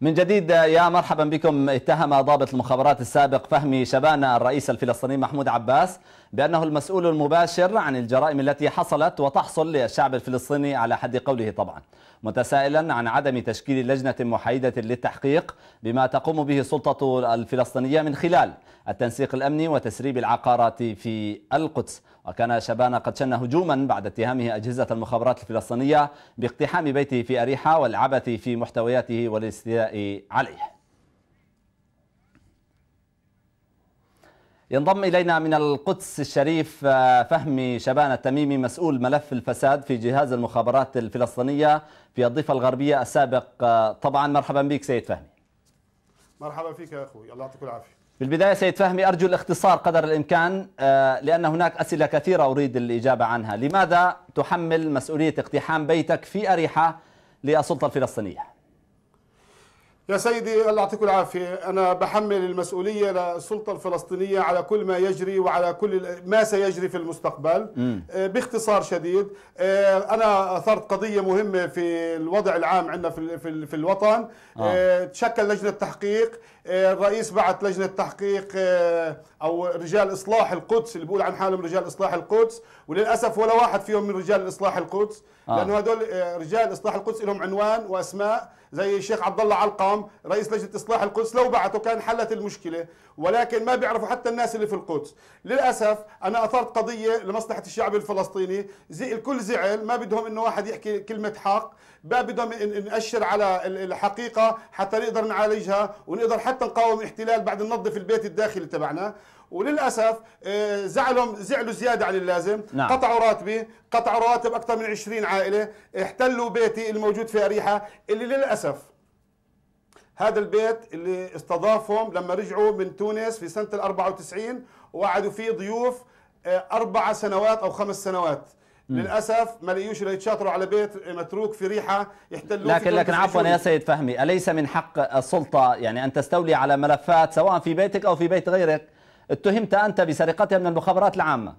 من جديد يا مرحبا بكم اتهم ضابط المخابرات السابق فهمي شبانة الرئيس الفلسطيني محمود عباس بأنه المسؤول المباشر عن الجرائم التي حصلت وتحصل للشعب الفلسطيني على حد قوله طبعا متسائلا عن عدم تشكيل لجنة محايدة للتحقيق بما تقوم به السلطة الفلسطينية من خلال التنسيق الأمني وتسريب العقارات في القدس وكان شبان قد شن هجوما بعد اتهامه أجهزة المخابرات الفلسطينية باقتحام بيته في أريحة والعبث في محتوياته والاستيلاء عليه ينضم إلينا من القدس الشريف آه، فهمي شبان التميمي مسؤول ملف الفساد في جهاز المخابرات الفلسطينية في الضفة الغربية السابق آه، طبعا مرحبا بك سيد فهمي مرحبا فيك يا أخوي الله يعطيك العافية بالبداية سيد فهمي أرجو الاختصار قدر الإمكان آه، لأن هناك أسئلة كثيرة أريد الإجابة عنها لماذا تحمل مسؤولية اقتحام بيتك في أريحة للسلطة الفلسطينية؟ يا سيدي الله يعطيكم العافية أنا بحمل المسؤولية للسلطة الفلسطينية على كل ما يجري وعلى كل ما سيجري في المستقبل آه، باختصار شديد آه، أنا أثرت قضية مهمة في الوضع العام عندنا في, في, في الوطن آه. آه. تشكل لجنة تحقيق الرئيس بعت لجنة تحقيق أو رجال إصلاح القدس اللي بيقول عن حالهم رجال إصلاح القدس وللأسف ولا واحد فيهم من رجال إصلاح القدس آه. لأنه هدول رجال إصلاح القدس لهم عنوان وأسماء زي الشيخ عبد الله علقم رئيس لجنه اصلاح القدس لو بعته كان حلت المشكله ولكن ما بيعرفوا حتى الناس اللي في القدس للاسف انا اثرت قضيه لمصلحه الشعب الفلسطيني زي الكل زعل ما بدهم انه واحد يحكي كلمه حق ما بدهم ناشر على الحقيقه حتى نقدر نعالجها ونقدر حتى نقاوم احتلال بعد ننظف البيت الداخلي تبعنا وللاسف آه، زعلهم زعلوا زياده عن اللازم نعم. قطعوا راتبي قطعوا راتب اكثر من 20 عائله احتلوا بيتي الموجود في اريحه اللي للاسف هذا البيت اللي استضافهم لما رجعوا من تونس في سنة ال 94 وقعدوا فيه ضيوف آه، أربع سنوات أو خمس سنوات مم. للاسف ما لقيوش يتشاطروا على بيت متروك في ريحه يحتلوا لكن لكن عفوا يا سيد فهمي اليس من حق السلطه يعني ان تستولي على ملفات سواء في بيتك او في بيت غيرك اتهمت انت بسرقتها من المخابرات العامه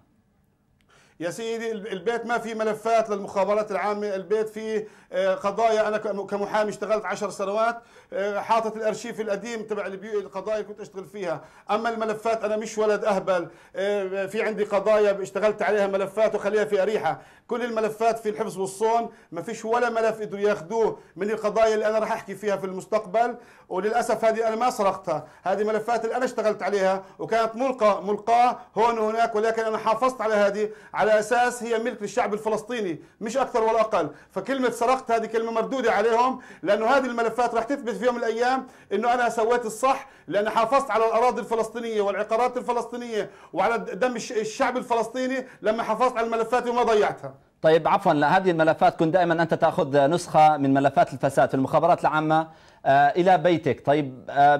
يا سيدي البيت ما فيه ملفات للمخابرات العامة البيت فيه آه، قضايا انا كمحامي اشتغلت 10 سنوات آه، حاطط الارشيف القديم تبع القضايا كنت اشتغل فيها اما الملفات انا مش ولد اهبل آه، في عندي قضايا اشتغلت عليها ملفات وخليها في اريحه كل الملفات في الحفظ والصون ما فيش ولا ملف قدروا ياخذوه من القضايا اللي انا راح احكي فيها في المستقبل وللاسف هذه انا ما سرقتها هذه ملفات اللي انا اشتغلت عليها وكانت ملقى ملقاه هون وهناك ولكن انا حافظت على هذه على اساس هي ملك للشعب الفلسطيني مش اكثر ولا اقل فكلمه سرقت الوقت هذه كلمه مردوده عليهم لانه هذه الملفات راح تثبت في يوم من الايام انه انا سويت الصح لان حافظت على الاراضي الفلسطينيه والعقارات الفلسطينيه وعلى دم الشعب الفلسطيني لما حافظت على الملفات وما ضيعتها طيب عفوا هذه الملفات كنت دائما انت تاخذ نسخه من ملفات الفساد في المخابرات العامه آه، الى بيتك طيب آه،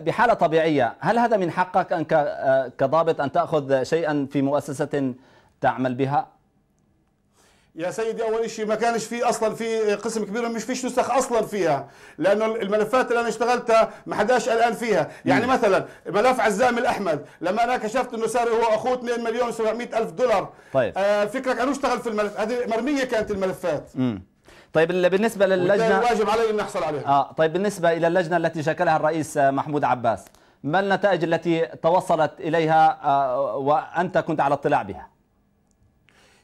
بحاله طبيعيه هل هذا من حقك ان آه، كضابط ان تاخذ شيئا في مؤسسه تعمل بها يا سيدي اول شيء ما كانش في اصلا في قسم كبير مش فيش نسخ اصلا فيها لانه الملفات اللي انا اشتغلتها ما حداش الان فيها يعني مم. مثلا ملف عزام الاحمد لما انا كشفت انه ساري هو اخوه 2 مليون و700 الف دولار طيب آه فكرك انا اشتغل في الملف هذه مرميه كانت الملفات مم. طيب بالنسبه للجنه واجب علي ان احصل عليها اه طيب بالنسبه الى اللجنه التي شكلها الرئيس آه، محمود عباس ما النتائج التي توصلت اليها آه وانت كنت على اطلاع بها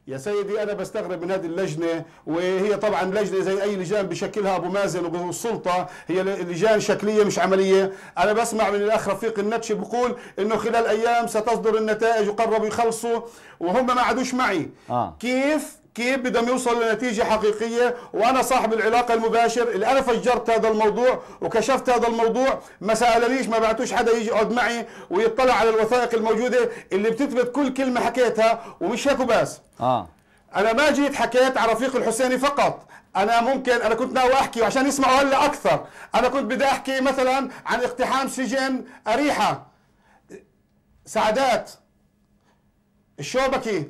يا سيدي انا بستغرب من هذه اللجنه وهي طبعا لجنه زي اي لجان بشكلها ابو مازن والسلطه هي لجان شكليه مش عمليه انا بسمع من الاخ رفيق النتشي بيقول انه خلال ايام ستصدر النتائج وقربوا يخلصوا وهم ما عادوش معي آه. كيف كيف بدهم يوصلوا لنتيجة حقيقية وأنا صاحب العلاقة المباشر اللي أنا فجرت هذا الموضوع وكشفت هذا الموضوع ما سألنيش ما بعتوش حدا يجي يقعد معي ويطلع على الوثائق الموجودة اللي بتثبت كل كلمة حكيتها ومش هيك وبس آه. أنا ما جيت حكيت على رفيق الحسيني فقط انا ممكن انا كنت ناوي احكي وعشان يسمعوا هلا اكثر انا كنت بدي احكي مثلا عن اقتحام سجن اريحه سعدات الشوبكي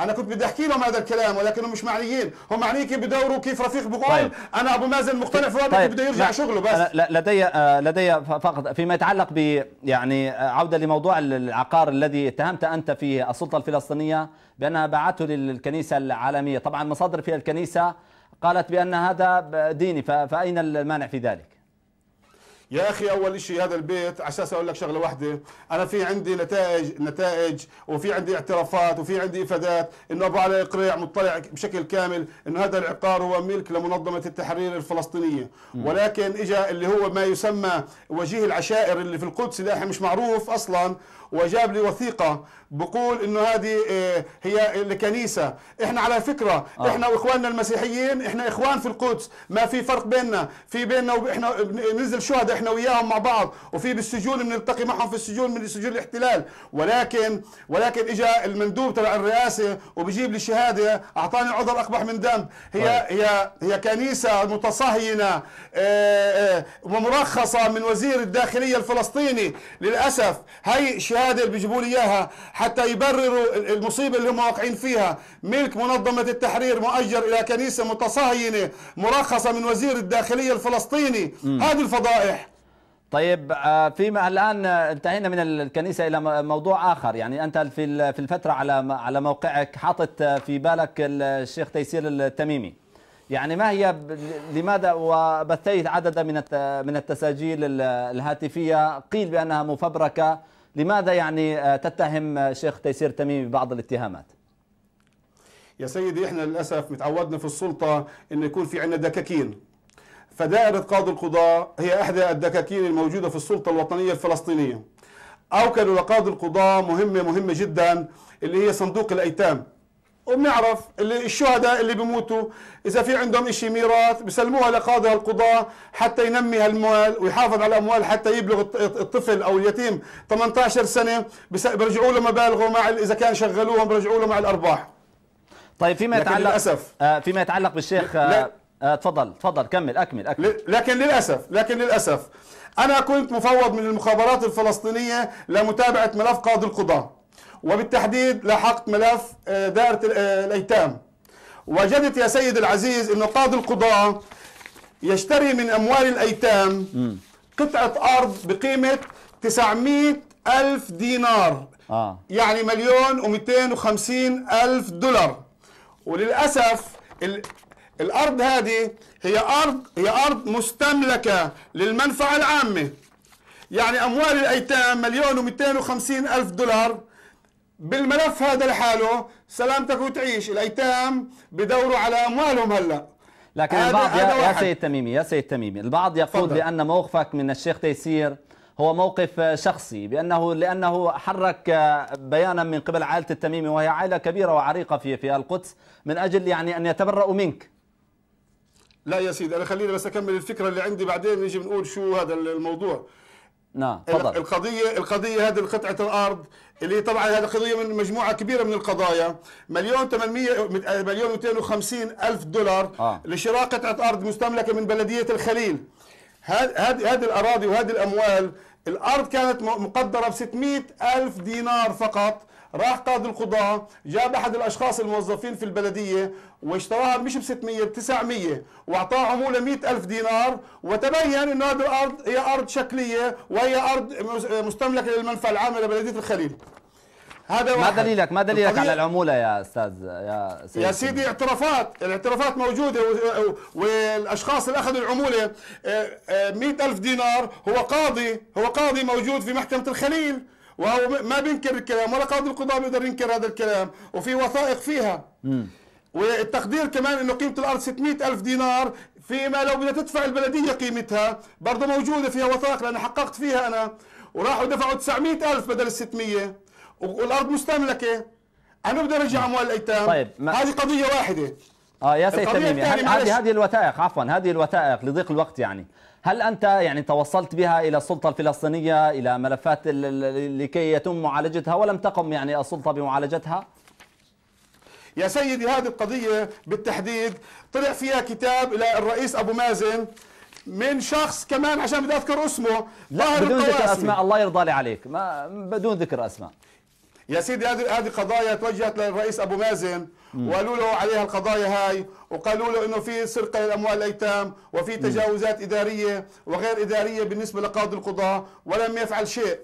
انا كنت بدي احكي لهم هذا الكلام ولكنهم مش معنيين هم معنيين كيف بدوروا كيف رفيق بقول طيب. انا ابو مازن مقتنع في وضعه طيب. بده يرجع لا. شغله بس لا لدي آه، لدي فقط فيما يتعلق ب يعني آه، عوده لموضوع العقار الذي اتهمت انت فيه السلطه الفلسطينيه بانها بعته للكنيسه العالميه طبعا مصادر في الكنيسه قالت بان هذا ديني فاين المانع في ذلك يا اخي اول شيء هذا البيت اساس اقول لك شغله واحده انا في عندي نتائج نتائج وفي عندي اعترافات وفي عندي افادات انه ابو علي قريع مطلع بشكل كامل انه هذا العقار هو ملك لمنظمه التحرير الفلسطينيه ولكن اجى اللي هو ما يسمى وجيه العشائر اللي في القدس داحي مش معروف اصلا وجاب لي وثيقه بقول انه هذه آه، هي الكنيسه احنا على فكره آه. احنا واخواننا المسيحيين احنا اخوان في القدس ما في فرق بيننا في بيننا واحنا بننزل شهداء احنا وياهم مع بعض وفي بالسجون بنلتقي معهم في السجون من سجون الاحتلال ولكن ولكن اجى المندوب تبع الرئاسه وبجيب لي شهاده اعطاني عذر اقبح من ذنب هي آه. هي هي كنيسه متصهينه آه، آه، ومرخصه من وزير الداخليه الفلسطيني للاسف هي شهاده اللي بيجيبوا لي اياها حتى يبرروا المصيبه اللي هم واقعين فيها ملك منظمه التحرير مؤجر الى كنيسه متصهينه مرخصه من وزير الداخليه الفلسطيني هذه الفضائح طيب آه، فيما الان انتهينا من الكنيسه الى موضوع اخر يعني انت في في الفتره على على موقعك حاطط آه، في بالك الشيخ تيسير التميمي يعني ما هي لماذا وبثيت عددا من من التساجيل الهاتفيه قيل بانها مفبركه لماذا يعني آه، تتهم آه، شيخ تيسير تميمي ببعض الاتهامات يا سيدي احنا للاسف متعودنا في السلطه ان يكون في عندنا دكاكين فدائره قاضي القضاء هي احدى الدكاكين الموجوده في السلطه الوطنيه الفلسطينيه اوكلوا لقاضي القضاء مهمه مهمه جدا اللي هي صندوق الايتام وبنعرف اللي الشهداء اللي بيموتوا اذا في عندهم شيء ميراث بسلموها لقاضي القضاة حتى ينمي هالموال ويحافظ على الاموال حتى يبلغ الطفل او اليتيم 18 سنه بيرجعوا له مبالغه مع اذا كان شغلوهم بيرجعوا له مع الارباح طيب فيما يتعلق للاسف آه، فيما يتعلق بالشيخ آه، آه، تفضل تفضل كمل اكمل اكمل لكن للاسف لكن للاسف انا كنت مفوض من المخابرات الفلسطينيه لمتابعه ملف قاضي القضاه وبالتحديد لاحقت ملف آه، دائرة آه، الأيتام وجدت يا سيد العزيز أن قاضي القضاء يشتري من أموال الأيتام قطعة أرض بقيمة 900 ألف دينار آه. يعني مليون و250 ألف دولار وللأسف ال... الأرض هذه هي أرض هي أرض مستملكة للمنفعة العامة يعني أموال الأيتام مليون و250 ألف دولار بالملف هذا لحاله سلامتك وتعيش الايتام بدوروا على اموالهم هلا لكن هذا البعض هذا يا, يا سيد تميمي يا سيد تميمي البعض يقول فضل. بان موقفك من الشيخ تيسير هو موقف شخصي بانه لانه حرك بيانا من قبل عائله التميمي وهي عائله كبيره وعريقه في في القدس من اجل يعني ان يتبرؤوا منك لا يا سيدي انا خليني بس اكمل الفكره اللي عندي بعدين نيجي بنقول شو هذا الموضوع نعم تفضل القضيه القضيه هذه قطعه الارض اللي طبعا هذه قضيه من مجموعه كبيره من القضايا مليون 800 مليون 250 الف دولار آه. لشراء قطعه ارض مستملكه من بلديه الخليل هذه هذه الاراضي وهذه الاموال الارض كانت مقدره ب 600 الف دينار فقط راح قاضي القضاء جاب احد الاشخاص الموظفين في البلديه واشتراها مش ب 600 ب 900 واعطاه عموله 100000 دينار وتبين انه هذه الارض هي ارض شكليه وهي ارض مستملكه للمنفعه العامه لبلديه الخليل هذا واحد. ما دليلك ما دليلك على العموله يا استاذ يا سيدي يا سيدي اعترافات الاعترافات موجوده والاشخاص اللي اخذوا العموله 100000 آه، آه، دينار هو قاضي هو قاضي موجود في محكمه الخليل وهو ما بينكر الكلام ولا قاضي القضاء بيقدر ينكر هذا الكلام وفي وثائق فيها والتقدير كمان انه قيمه الارض 600 الف دينار فيما لو بدها تدفع البلديه قيمتها برضه موجوده فيها وثائق لاني حققت فيها انا وراحوا دفعوا 900 الف بدل ال 600 والارض مستملكه انا بدي ارجع اموال الايتام طيب ما... هذه قضيه واحده اه يا سيد تميمي هذه هذه الوثائق عفوا هذه الوثائق لضيق الوقت يعني هل أنت يعني توصلت بها إلى السلطة الفلسطينية إلى ملفات لكي يتم معالجتها ولم تقم يعني السلطة بمعالجتها؟ يا سيدي هذه القضية بالتحديد طلع فيها كتاب إلى الرئيس أبو مازن من شخص كمان عشان بدي أذكر اسمه لا بدون ذكر أسماء الله يرضى لي عليك ما بدون ذكر أسماء يا سيدي هذه هذه قضايا توجهت للرئيس ابو مازن وقالوا له عليها القضايا هاي وقالوا له انه في سرقه للاموال الايتام وفي تجاوزات اداريه وغير اداريه بالنسبه لقاضي القضاه ولم يفعل شيء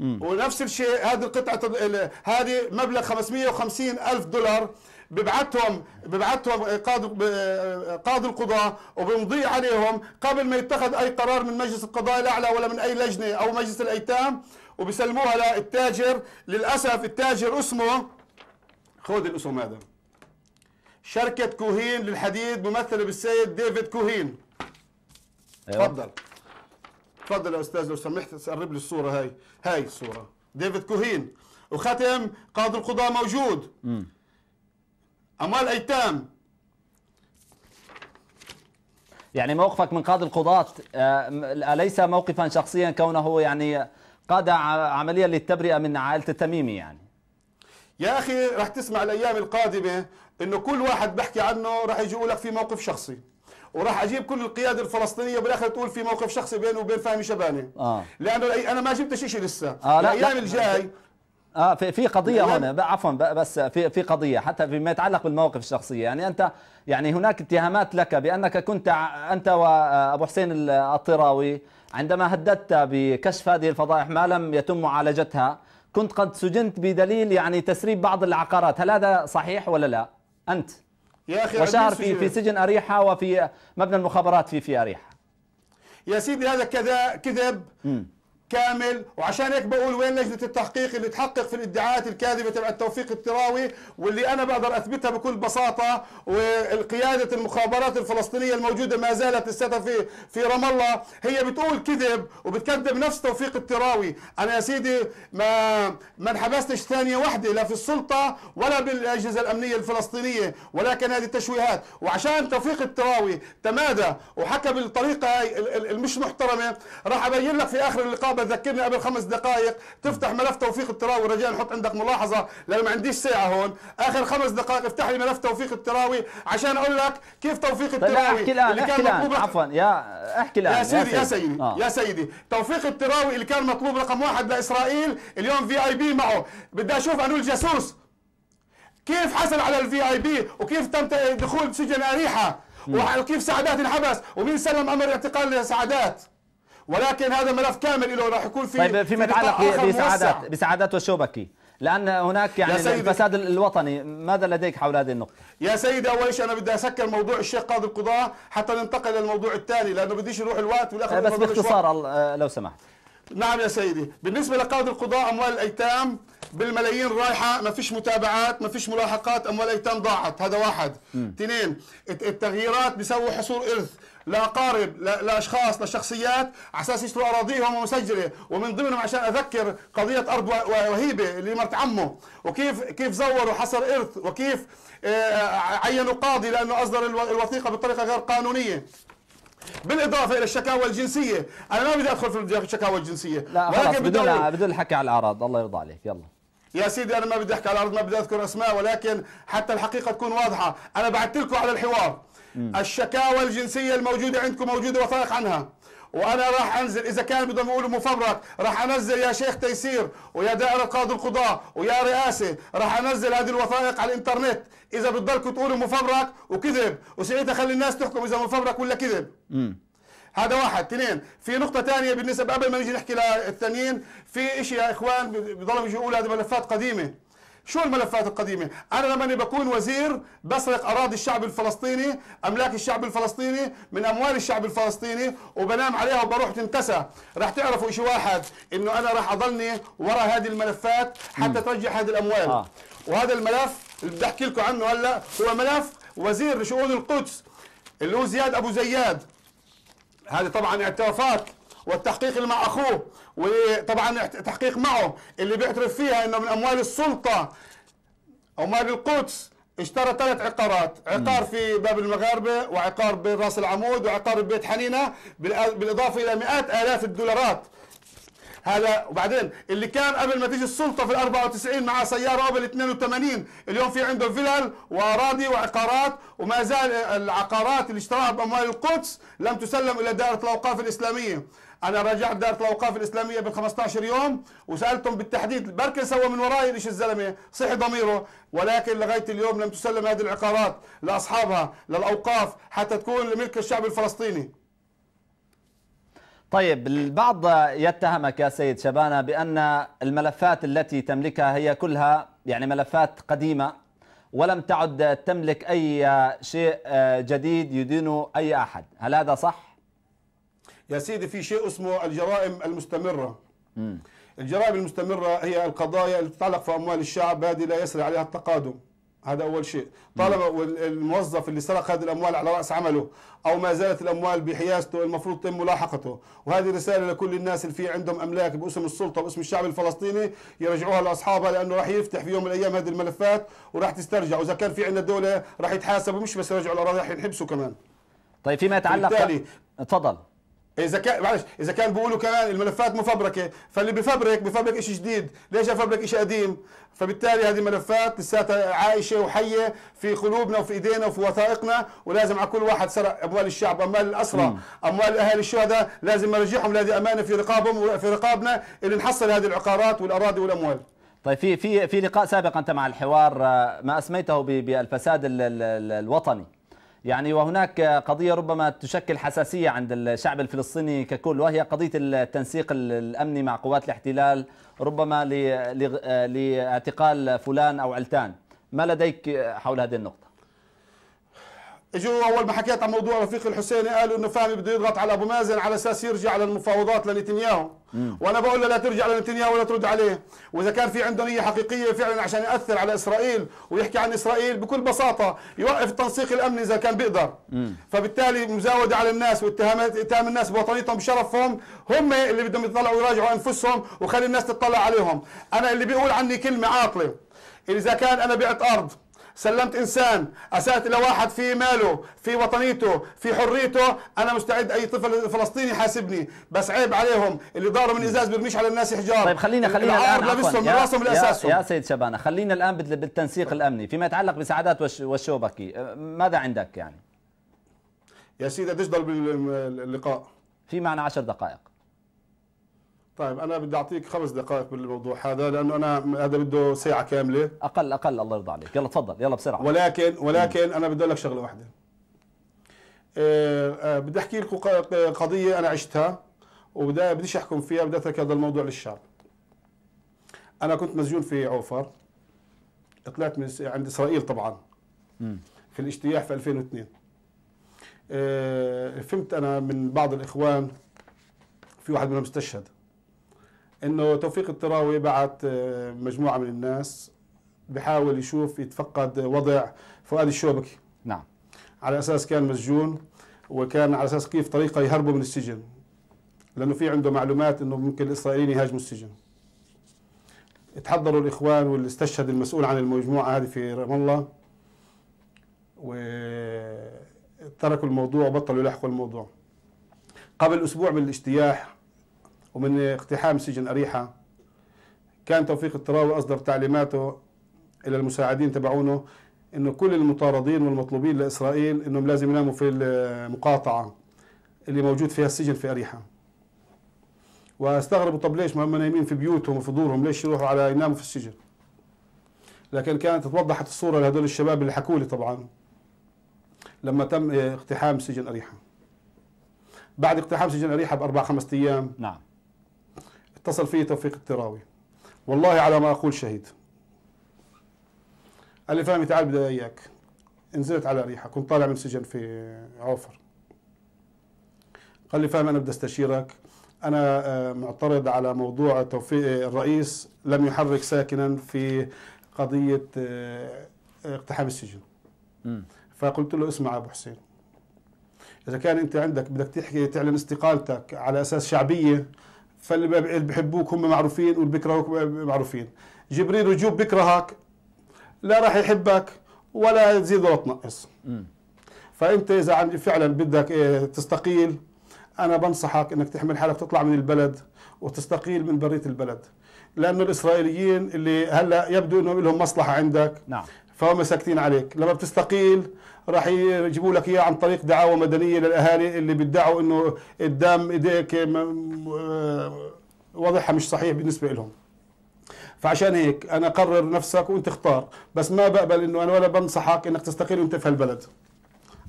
ونفس الشيء هذه القطعه هذه مبلغ 550 الف دولار ببعثهم ببعثهم قاضي قاضي القضاة وبمضي عليهم قبل ما يتخذ أي قرار من مجلس القضاء الأعلى ولا من أي لجنة أو مجلس الأيتام وبيسلموها للتاجر للأسف التاجر اسمه خذ الاسم هذا شركة كوهين للحديد ممثلة بالسيد ديفيد كوهين أيوة. تفضل تفضل يا استاذ لو سمحت تقرب لي الصورة هاي هاي الصورة ديفيد كوهين وختم قاضي القضاء موجود م. أموال أيتام يعني موقفك من قاضي القضاة آه، أليس موقفا شخصيا كونه يعني قاد عملية للتبرئة من عائلة التميمي يعني يا أخي رح تسمع الأيام القادمة أنه كل واحد بحكي عنه رح يجي لك في موقف شخصي وراح اجيب كل القياده الفلسطينيه بالاخر تقول في موقف شخصي بينه وبين فهمي شبانه آه. لانه انا ما جبت شيء لسه آه لا الايام الجاي اه في في قضيه هنا عفوا بس في في قضيه حتى فيما يتعلق بالمواقف الشخصيه يعني انت يعني هناك اتهامات لك بانك كنت انت وابو آه، حسين الطراوي عندما هددت بكشف هذه الفضائح ما لم يتم معالجتها كنت قد سجنت بدليل يعني تسريب بعض العقارات هل هذا صحيح ولا لا أنت يا أخي وشهر في, في سجن أريحة وفي مبنى المخابرات في في أريحة يا سيدي هذا كذا كذب كامل وعشان هيك بقول وين لجنه التحقيق اللي تحقق في الادعاءات الكاذبه تبع التوفيق التراوي واللي انا بقدر اثبتها بكل بساطه والقياده المخابرات الفلسطينيه الموجوده ما زالت لساتها في في رام الله هي بتقول كذب وبتكذب نفس توفيق التراوي انا يا سيدي ما ما انحبستش ثانيه واحده لا في السلطه ولا بالاجهزه الامنيه الفلسطينيه ولكن هذه التشويهات وعشان توفيق التراوي تمادى وحكى بالطريقه هاي المش محترمه راح ابين لك في اخر اللقاء تذكرني قبل خمس دقائق تفتح ملف توفيق التراوي رجاء نحط عندك ملاحظه لان ما عنديش ساعه هون اخر خمس دقائق افتح لي ملف توفيق التراوي عشان اقول لك كيف توفيق التراوي احكي الان اللي احكي كان الان عفوا يا احكي الان يا سيدي يا سيدي آه. يا سيدي توفيق التراوي اللي كان مطلوب رقم واحد لاسرائيل اليوم في اي بي معه بدي اشوف انو الجاسوس كيف حصل على الفي اي بي وكيف تم دخول سجن اريحه وكيف سعدات انحبس ومين سلم امر اعتقال سعدات ولكن هذا ملف كامل له راح يكون في طيب فيما يتعلق بسعادات بسعادات والشوبكي لان هناك يعني الفساد الوطني ماذا لديك حول هذه النقطه يا سيدي اول شيء انا بدي اسكر موضوع الشيخ قاضي القضاه حتى ننتقل للموضوع الثاني لانه بديش نروح الوقت والاخر آه، بس باختصار آه، لو سمحت نعم يا سيدي بالنسبه لقاضي القضاه اموال الايتام بالملايين رايحة ما فيش متابعات ما فيش ملاحقات أموال الأيتام ضاعت هذا واحد اثنين التغييرات بيسووا حصول إرث لاقارب لاشخاص لشخصيات على اساس يشتروا اراضيهم ومسجله ومن ضمنهم عشان اذكر قضيه ارض وهيبه لمرت عمه وكيف كيف زوروا حصر ارث وكيف آه، عينوا قاضي لانه اصدر الوثيقه بطريقه غير قانونيه بالاضافه الى الشكاوى الجنسيه انا ما بدي ادخل في الشكاوى الجنسيه لا بدون بدون الحكي على الاعراض الله يرضى عليك يلا يا سيدي انا ما بدي احكي على الارض ما بدي اذكر اسماء ولكن حتى الحقيقه تكون واضحه انا بعثت لكم على الحوار الشكاوى الجنسيه الموجوده عندكم موجوده وثائق عنها وانا راح انزل اذا كان بدهم يقولوا مفبرك راح انزل يا شيخ تيسير ويا دائره قاضي القضاه ويا رئاسه راح انزل هذه الوثائق على الانترنت اذا بتضلكم تقولوا مفبرك وكذب وساعتها خلي الناس تحكم اذا مفبرك ولا كذب هذا واحد اثنين في نقطه ثانيه بالنسبه قبل ما نيجي نحكي للثانيين في شيء يا اخوان بضلوا يجوا يقولوا هذه ملفات قديمه شو الملفات القديمة أنا لما بكون وزير بسرق أراضي الشعب الفلسطيني أملاك الشعب الفلسطيني من أموال الشعب الفلسطيني وبنام عليها وبروح تنتسى رح تعرفوا شيء واحد إنه أنا رح أضلني ورا هذه الملفات حتى ترجع هذه الأموال آه. وهذا الملف اللي بدي أحكي لكم عنه هلا هو ملف وزير شؤون القدس اللي هو زياد أبو زياد هذه طبعا اعترافات والتحقيق اللي مع اخوه وطبعا تحقيق معه اللي بيعترف فيها انه من اموال السلطه اموال القدس اشترى ثلاث عقارات عقار في باب المغاربة وعقار براس العمود وعقار ببيت حنينة بالإضافة إلى مئات آلاف الدولارات هذا وبعدين اللي كان قبل ما تيجي السلطه في ال 94 مع سياره قبل 82 اليوم في عنده فلل واراضي وعقارات وما زال العقارات اللي اشتراها باموال القدس لم تسلم الى دائره الاوقاف الاسلاميه انا راجعت دائره الاوقاف الاسلاميه بال 15 يوم وسالتهم بالتحديد بركي سوى من وراي ليش الزلمه صحي ضميره ولكن لغايه اليوم لم تسلم هذه العقارات لاصحابها للاوقاف حتى تكون لملك الشعب الفلسطيني طيب البعض يتهمك يا سيد شبانه بان الملفات التي تملكها هي كلها يعني ملفات قديمه ولم تعد تملك اي شيء جديد يدين اي احد هل هذا صح يا سيدي في شيء اسمه الجرائم المستمرة الجرائم المستمرة هي القضايا اللي تتعلق في أموال الشعب هذه لا يسري عليها التقادم هذا أول شيء طالما الموظف اللي سرق هذه الأموال على رأس عمله أو ما زالت الأموال بحيازته المفروض تم ملاحقته وهذه رسالة لكل الناس اللي في عندهم أملاك باسم السلطة باسم الشعب الفلسطيني يرجعوها لأصحابها لأنه راح يفتح في يوم من الأيام هذه الملفات وراح تسترجع وإذا كان في عندنا دولة راح يتحاسبوا مش بس يرجعوا الأراضي راح ينحبسوا كمان طيب فيما يتعلق بالتالي تفضل اذا كان معلش اذا كان بيقولوا كمان الملفات مفبركه فاللي بفبرك بفبرك شيء جديد ليش افبرك شيء قديم فبالتالي هذه الملفات لساتها عايشه وحيه في قلوبنا وفي ايدينا وفي وثائقنا ولازم على كل واحد سرق اموال الشعب اموال الاسرى اموال اهالي الشهداء لازم نرجعهم لهذه امانه في رقابهم وفي رقابنا اللي نحصل هذه العقارات والاراضي والاموال طيب في في في لقاء سابق انت مع الحوار آه، ما اسميته بالفساد الوطني يعني وهناك قضية ربما تشكل حساسية عند الشعب الفلسطيني ككل وهي قضية التنسيق الأمني مع قوات الاحتلال ربما لاعتقال فلان أو علتان ما لديك حول هذه النقطة؟ اجوا اول ما حكيت عن موضوع رفيق الحسيني قالوا انه فهمي بده يضغط على ابو مازن على اساس يرجع للمفاوضات لنتنياهو وانا بقول له لا ترجع لنتنياهو ولا ترد عليه واذا كان في عنده نيه حقيقيه فعلا عشان ياثر على اسرائيل ويحكي عن اسرائيل بكل بساطه يوقف التنسيق الامني اذا كان بيقدر مم. فبالتالي مزاوده على الناس واتهامات اتهام الناس بوطنيتهم بشرفهم هم اللي بدهم يطلعوا ويراجعوا انفسهم وخلي الناس تطلع عليهم انا اللي بيقول عني كلمه عاطله اذا كان انا بعت ارض سلمت انسان اسات الى واحد في ماله في وطنيته في حريته انا مستعد اي طفل فلسطيني يحاسبني بس عيب عليهم اللي ضاروا من ازاز برميش على الناس حجار طيب خلينا خلينا الان لابسهم راسهم يا سيد شبانه خلينا الان بالتنسيق الامني فيما يتعلق بسعادات والشوبكي آه، ماذا عندك يعني يا سيدي قديش ضل في معنا عشر دقائق طيب انا بدي اعطيك خمس دقائق بالموضوع هذا لانه انا هذا بده ساعه كامله اقل اقل الله يرضى عليك يلا تفضل يلا بسرعه ولكن ولكن م. انا بدي اقول لك شغله واحده أه, آه، بدي احكي لكم قضيه انا عشتها وبدي بديش احكم فيها بدي اترك هذا الموضوع للشعب انا كنت مسجون في عوفر طلعت من عند اسرائيل طبعا م. في الاجتياح في 2002 أه فهمت انا من بعض الاخوان في واحد منهم استشهد انه توفيق التراوي بعت آه، مجموعه من الناس بحاول يشوف يتفقد وضع فؤاد الشوبكي نعم على اساس كان مسجون وكان على اساس كيف طريقه يهربوا من السجن لانه في عنده معلومات انه ممكن الاسرائيليين يهاجموا السجن تحضروا الاخوان واللي استشهد المسؤول عن المجموعه هذه في رام الله وتركوا الموضوع وبطلوا يلاحقوا الموضوع قبل اسبوع من الاجتياح ومن اقتحام سجن أريحة كان توفيق التراوي أصدر تعليماته إلى المساعدين تبعونه إنه كل المطاردين والمطلوبين لإسرائيل إنهم لازم يناموا في المقاطعة اللي موجود فيها السجن في أريحة واستغربوا طب ليش ما هم نايمين في بيوتهم وفي دورهم ليش يروحوا على يناموا في السجن لكن كانت توضحت الصورة لهدول الشباب اللي حكوا لي طبعا لما تم اقتحام سجن أريحة بعد اقتحام سجن أريحة بأربع خمسة أيام نعم اتصل فيه توفيق التراوي والله على ما أقول شهيد قال لي فهمي تعال بدي إياك نزلت على ريحة كنت طالع من السجن في عوفر قال لي فهمي أنا بدي استشيرك أنا آه، معترض على موضوع توفيق الرئيس لم يحرك ساكنا في قضية آه، آه، اقتحام السجن فقلت له اسمع أبو حسين إذا كان أنت عندك بدك تحكي تعلن استقالتك على أساس شعبية فاللي بحبوك هم معروفين واللي بيكرهوك معروفين جبريل وجوب بيكرهك لا راح يحبك ولا تزيد ولا تنقص فانت اذا عم فعلا بدك إيه، تستقيل انا بنصحك انك تحمل حالك تطلع من البلد وتستقيل من بريه البلد لانه الاسرائيليين اللي هلا يبدو انهم لهم مصلحه عندك نعم فهم ساكتين عليك لما بتستقيل راح يجيبوا لك اياه عن طريق دعاوى مدنيه للاهالي اللي بيدعوا انه الدم ايديك آه، وضعها مش صحيح بالنسبه لهم فعشان هيك انا قرر نفسك وانت اختار بس ما بقبل انه انا ولا بنصحك انك تستقيل وانت في هالبلد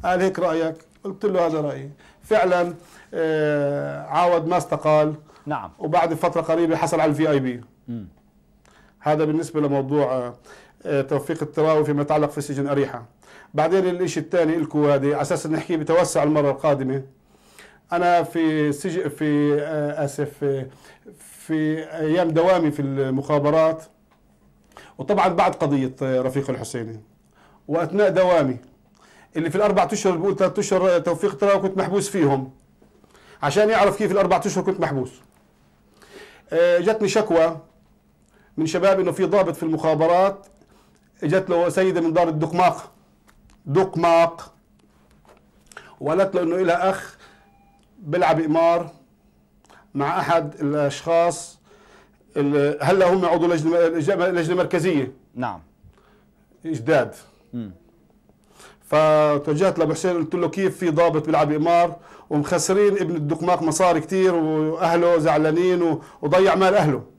قال هيك رايك قلت له هذا رايي فعلا آه، عاود ما استقال نعم وبعد فتره قريبه حصل على الفي اي بي هذا بالنسبه لموضوع آه، توفيق التراوي فيما يتعلق في سجن اريحه بعدين الشيء الثاني لكم هذه على اساس نحكي بتوسع المره القادمه انا في سج... في آه، اسف في, آه، في ايام دوامي في المخابرات وطبعا بعد قضيه آه، رفيق الحسيني واثناء دوامي اللي في الاربع اشهر بقول ثلاث اشهر توفيق ترى كنت محبوس فيهم عشان يعرف كيف الاربع اشهر كنت محبوس جتني شكوى من شباب انه في ضابط في المخابرات اجت له سيده من دار الدقماق دقماق وقالت له انه لها اخ بيلعب قمار مع احد الاشخاص هلا هم عضو لجنه لجنه مركزيه نعم جداد فتوجهت لابو حسين قلت له كيف في ضابط بيلعب قمار ومخسرين ابن الدقماق مصاري كثير واهله زعلانين وضيع مال اهله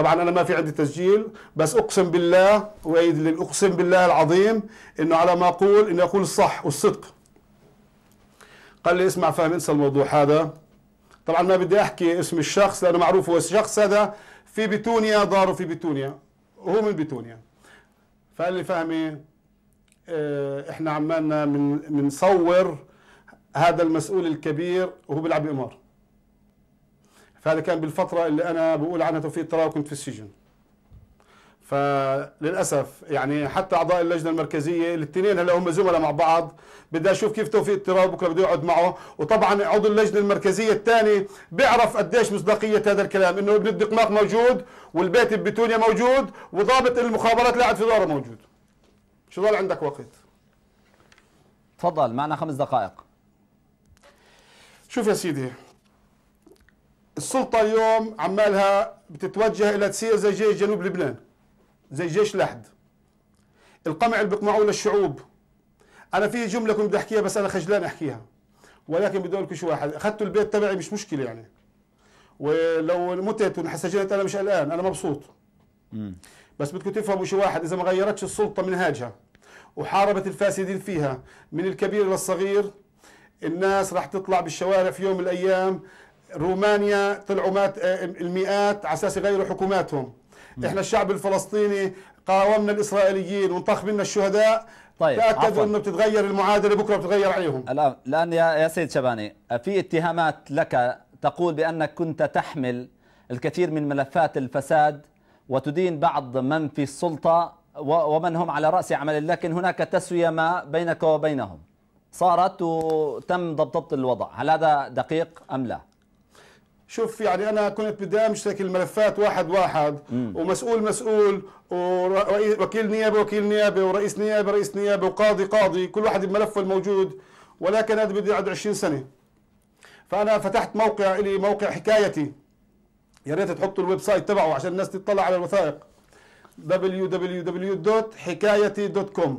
طبعا انا ما في عندي تسجيل بس اقسم بالله وايد اقسم بالله العظيم انه على ما اقول اني اقول الصح والصدق قال لي اسمع فاهم انسى الموضوع هذا طبعا ما بدي احكي اسم الشخص لانه معروف هو الشخص هذا في بتونيا داره في بتونيا وهو من بتونيا فقال لي فهمي آه، احنا عمالنا من بنصور هذا المسؤول الكبير وهو بيلعب بإمار فهذا كان بالفترة اللي أنا بقول عنها توفيق التراوي كنت في السجن فللاسف يعني حتى اعضاء اللجنه المركزيه الاثنين هلا هم زملاء مع بعض بدي اشوف كيف توفيق التراب بكره بده يقعد معه وطبعا عضو اللجنه المركزيه الثاني بيعرف قديش مصداقيه هذا الكلام انه ابن الدقماق موجود والبيت ببتونيا موجود وضابط المخابرات اللي قاعد في داره موجود شو ضل عندك وقت تفضل معنا خمس دقائق شوف يا سيدي السلطه اليوم عمالها بتتوجه الى تصير زي جيش جنوب لبنان زي جيش لحد القمع اللي بيقمعوه للشعوب انا في جمله كنت بدي احكيها بس انا خجلان احكيها ولكن بدي اقول لكم شو واحد اخذتوا البيت تبعي مش مشكله يعني ولو متت وانحسجنت انا مش قلقان انا مبسوط بس بدكم تفهموا شيء واحد اذا ما غيرتش السلطه منهاجها وحاربت الفاسدين فيها من الكبير للصغير الناس راح تطلع بالشوارع في يوم من الايام رومانيا طلعوا مات آه، المئات على اساس يغيروا حكوماتهم احنا الشعب الفلسطيني قاومنا الاسرائيليين وانطخ منا الشهداء طيب تاكدوا انه بتتغير المعادله بكره بتتغير عليهم الان الان يا يا سيد شباني في اتهامات لك تقول بانك كنت تحمل الكثير من ملفات الفساد وتدين بعض من في السلطه ومن هم على راس عمل لكن هناك تسويه ما بينك وبينهم صارت وتم ضبط الوضع هل هذا دقيق ام لا؟ شوف يعني انا كنت بدي امسك الملفات واحد واحد مم. ومسؤول مسؤول ووكيل نيابه وكيل نيابه ورئيس نيابه رئيس نيابه وقاضي قاضي كل واحد بملفه الموجود ولكن هذا بدي اقعد 20 سنه فانا فتحت موقع لي موقع حكايتي يا ريت تحطوا الويب سايت تبعه عشان الناس تطلع على الوثائق www.حكايتي.com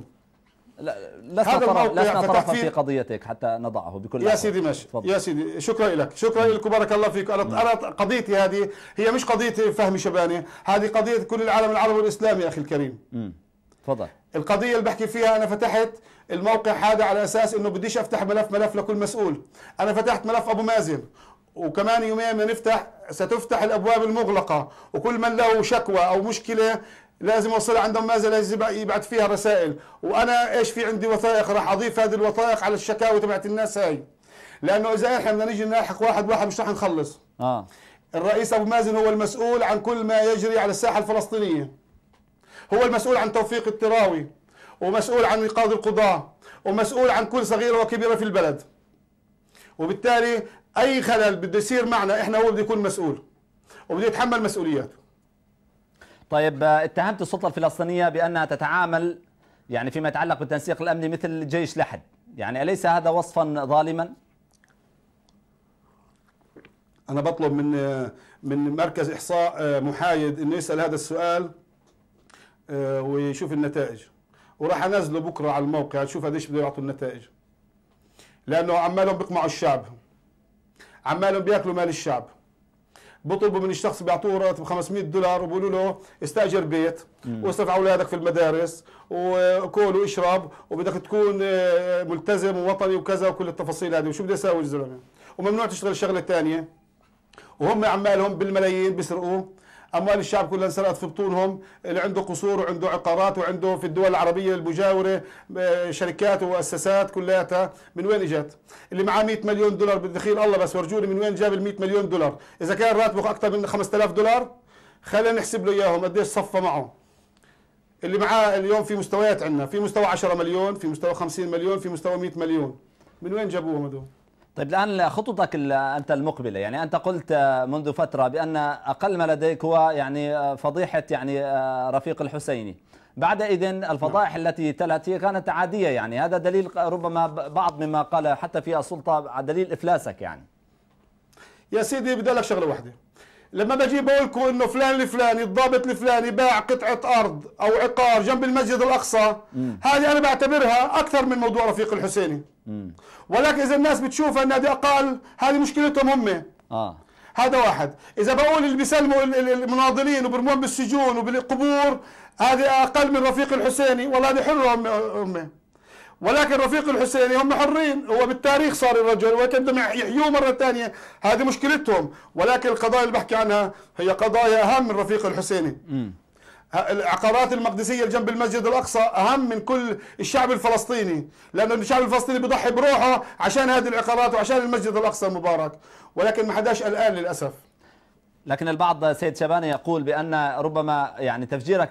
لا لسنا طرف لسنا طرفا في قضيتك حتى نضعه بكل يا سيدي ماشي يا سيدي شكرا لك شكرا لك وبارك الله فيك انا انا نعم. قضيتي هذه هي مش قضيه فهمي شباني هذه قضيه كل العالم العربي والاسلامي يا اخي الكريم تفضل القضيه اللي بحكي فيها انا فتحت الموقع هذا على اساس انه بديش افتح ملف ملف لكل مسؤول انا فتحت ملف ابو مازن وكمان يومين ما نفتح ستفتح الابواب المغلقه وكل من له شكوى او مشكله لازم اوصلها عندهم ماذا لازم يبعث فيها رسائل وانا ايش في عندي وثائق راح اضيف هذه الوثائق على الشكاوي تبعت الناس هاي لانه اذا احنا بدنا نيجي نلاحق واحد واحد مش راح نخلص اه الرئيس ابو مازن هو المسؤول عن كل ما يجري على الساحه الفلسطينيه هو المسؤول عن توفيق التراوي ومسؤول عن قاضي القضاه ومسؤول عن كل صغيره وكبيره في البلد وبالتالي اي خلل بده يصير معنا احنا هو بده يكون مسؤول وبده يتحمل مسؤوليات طيب آه، اتهمت السلطه الفلسطينيه بانها تتعامل يعني فيما يتعلق بالتنسيق الامني مثل جيش لحد يعني اليس هذا وصفا ظالما انا بطلب من آه، من مركز احصاء آه، محايد انه يسال هذا السؤال ويشوف النتائج وراح انزله بكره على الموقع شوف قديش بده يعطوا النتائج لانه عمالهم بيقمعوا الشعب عمالهم بياكلوا مال الشعب بطلبوا من الشخص بيعطوه راتب 500 دولار وبيقولوا له استاجر بيت واصرف على اولادك في المدارس وكل واشرب وبدك تكون آه، ملتزم ووطني وكذا وكل التفاصيل هذه وشو بدي اسوي الزلمه وممنوع تشتغل شغله الثانيه وهم عمالهم بالملايين بيسرقوه اموال الشعب كلها انسرقت في بطونهم اللي عنده قصور وعنده عقارات وعنده في الدول العربيه المجاوره آه، شركات ومؤسسات كلياتها من وين اجت اللي معاه 100 مليون دولار بالدخيل الله بس ورجوني من وين جاب ال 100 مليون دولار اذا كان راتبه اكثر من 5000 دولار خلينا نحسب له اياهم قديش صفى معه اللي معاه اليوم في مستويات عندنا في مستوى 10 مليون في مستوى 50 مليون في مستوى 100 مليون من وين جابوهم هذول طيب الآن خططك أنت المقبلة يعني أنت قلت منذ فترة بأن أقل ما لديك هو يعني آه، فضيحة يعني آه، رفيق الحسيني بعد إذن الفضائح نعم. التي تلت هي كانت عادية يعني هذا دليل ربما بعض مما قال حتى في السلطة دليل إفلاسك يعني يا سيدي بدي لك شغلة واحدة لما بجي بقول لكم انه فلان الفلاني الضابط الفلاني باع قطعه ارض او عقار جنب المسجد الاقصى هذه انا بعتبرها اكثر من موضوع رفيق الحسيني ولكن اذا الناس بتشوف النادي اقل هذه مشكلتهم هم اه هذا واحد اذا بقول اللي بيسلموا المناضلين وبرمون بالسجون وبالقبور هذه اقل من رفيق الحسيني والله هذه حره امي ولكن رفيق الحسيني هم حرين هو بالتاريخ صار الرجل ولكن بدهم يحيوه مره ثانيه هذه مشكلتهم ولكن القضايا اللي بحكي عنها هي قضايا اهم من رفيق الحسيني م. العقارات المقدسيه اللي جنب المسجد الاقصى اهم من كل الشعب الفلسطيني لان الشعب الفلسطيني بيضحي بروحه عشان هذه العقارات وعشان المسجد الاقصى المبارك ولكن ما حداش الان للاسف لكن البعض سيد شبانه يقول بان ربما يعني تفجيرك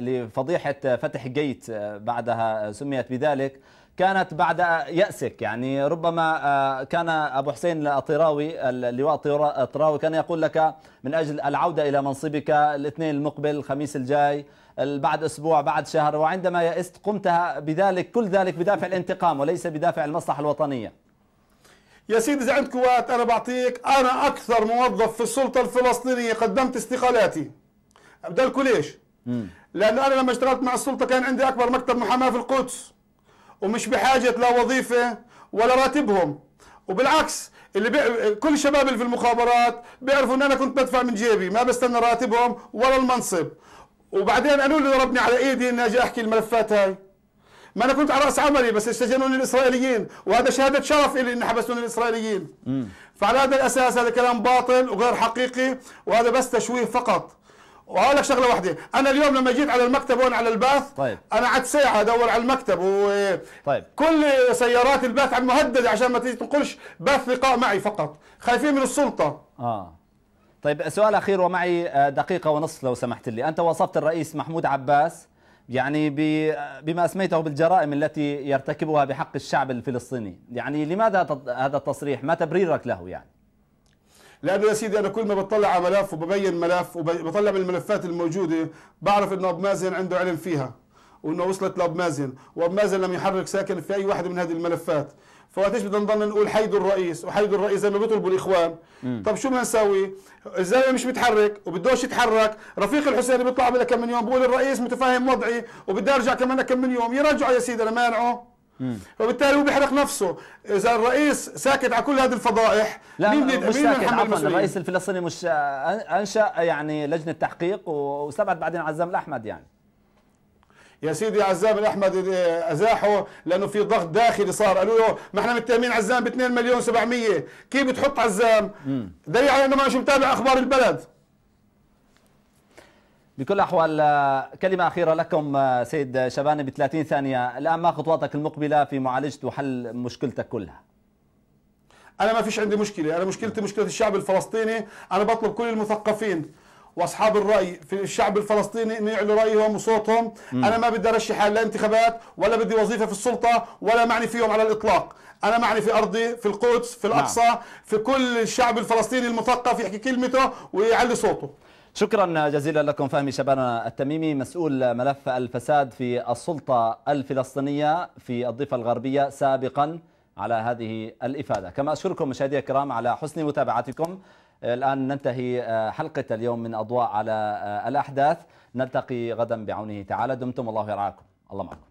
لفضيحه فتح جيت بعدها سميت بذلك كانت بعد يأسك يعني ربما آه، كان أبو حسين الطراوي اللواء الطراوي كان يقول لك من أجل العودة إلى منصبك الاثنين المقبل الخميس الجاي بعد أسبوع بعد شهر وعندما يأست قمت بذلك كل ذلك بدافع الانتقام وليس بدافع المصلحة الوطنيه يا سيدي إذا عندك وقت أنا بعطيك أنا أكثر موظف في السلطة الفلسطينية قدمت استقالاتي بدلكوا ليش؟ لأنه أنا لما اشتغلت مع السلطة كان عندي أكبر مكتب محاماة في القدس ومش بحاجه لا وظيفه ولا راتبهم وبالعكس اللي بي... كل الشباب اللي في المخابرات بيعرفوا ان انا كنت بدفع من جيبي ما بستنى راتبهم ولا المنصب وبعدين قالوا لي ضربني على ايدي اني اجي احكي الملفات هاي ما انا كنت على راس عملي بس استجنوني الاسرائيليين وهذا شهاده شرف لي ان حبسوني الاسرائيليين مم. فعلى هذا الاساس هذا كلام باطل وغير حقيقي وهذا بس تشويه فقط واقول لك شغله واحده انا اليوم لما جيت على المكتب هون على الباث طيب. انا عاد ساعه ادور على المكتب و طيب. كل سيارات الباث عم مهدده عشان ما تيجي تنقلش باث لقاء معي فقط خايفين من السلطه اه طيب سؤال اخير ومعي آه، دقيقه ونصف لو سمحت لي انت وصفت الرئيس محمود عباس يعني آه، بما اسميته بالجرائم التي يرتكبها بحق الشعب الفلسطيني يعني لماذا هذا التصريح ما تبريرك له يعني لانه يا سيدي انا كل ما بطلع على ملف وببين ملف وبطلع من الملفات الموجوده بعرف انه ابو مازن عنده علم فيها وانه وصلت لابو مازن وابو مازن لم يحرك ساكن في اي واحد من هذه الملفات فوقت ايش بدنا نضل نقول حيدوا الرئيس وحيدوا الرئيس زي ما بيطلبوا الاخوان مم. طب شو بدنا نسوي؟ الزلمه مش متحرك وبدوش يتحرك، رفيق الحسيني بيطلع بلا كم من يوم بقول الرئيس متفاهم وضعي وبدي ارجع كمان كم من يوم، يرجعوا يا سيدي انا مانعه فبالتالي هو بيحرق نفسه اذا الرئيس ساكت على كل هذه الفضائح لا مين مش ساكت عفوا الرئيس الفلسطيني مش انشا يعني لجنه تحقيق واستبعد بعدين عزام الاحمد يعني يا سيدي عزام الاحمد ازاحه لانه في ضغط داخلي صار قالوا له ما احنا متهمين عزام ب 2 مليون 700 كيف بتحط عزام؟ دليل على انه ما مش متابع اخبار البلد بكل الأحوال آه، كلمة أخيرة لكم آه، سيد شباني ب 30 ثانية الآن ما خطواتك المقبلة في معالجة وحل مشكلتك كلها أنا ما فيش عندي مشكلة أنا مشكلتي مشكلة الشعب الفلسطيني أنا بطلب كل المثقفين واصحاب الراي في الشعب الفلسطيني ان يعلوا رايهم وصوتهم م. انا ما بدي ارشح لا انتخابات ولا بدي وظيفه في السلطه ولا معني فيهم على الاطلاق انا معني في ارضي في القدس في الاقصى نعم. في كل الشعب الفلسطيني المثقف يحكي كلمته ويعلي صوته شكرا جزيلا لكم فهمي شبانا التميمي مسؤول ملف الفساد في السلطة الفلسطينية في الضفة الغربية سابقا على هذه الإفادة كما أشكركم مشاهدي الكرام على حسن متابعتكم الآن ننتهي آه، حلقة اليوم من أضواء على آه، الأحداث نلتقي غدا بعونه تعالى دمتم الله يرعاكم الله معكم